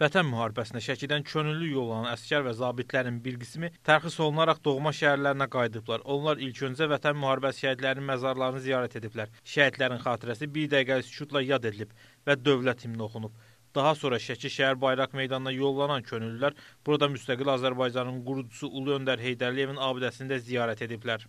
Vətən müharibəsinə Şəkidən könüllü yollanan əsgər və zabitlərin bir qismi tərxis olunaraq doğma şəhərlərinə qayıdıblar. Onlar ilk öncə Vətən müharibəsi şəhidlərinin məzarlarını ziyarət ediblər. Şəhidlərin xatirəsi bir dəqiqəlik sükutla yad edilib və dövlət himni oxunub. Daha sonra Şəki şəhər bayraq meydanına yollanan könüllülər burada müstəqil Azərbaycanın qurucusu Ulu Öndər Heydərliyevin abidəsini də ziyarət ediblər.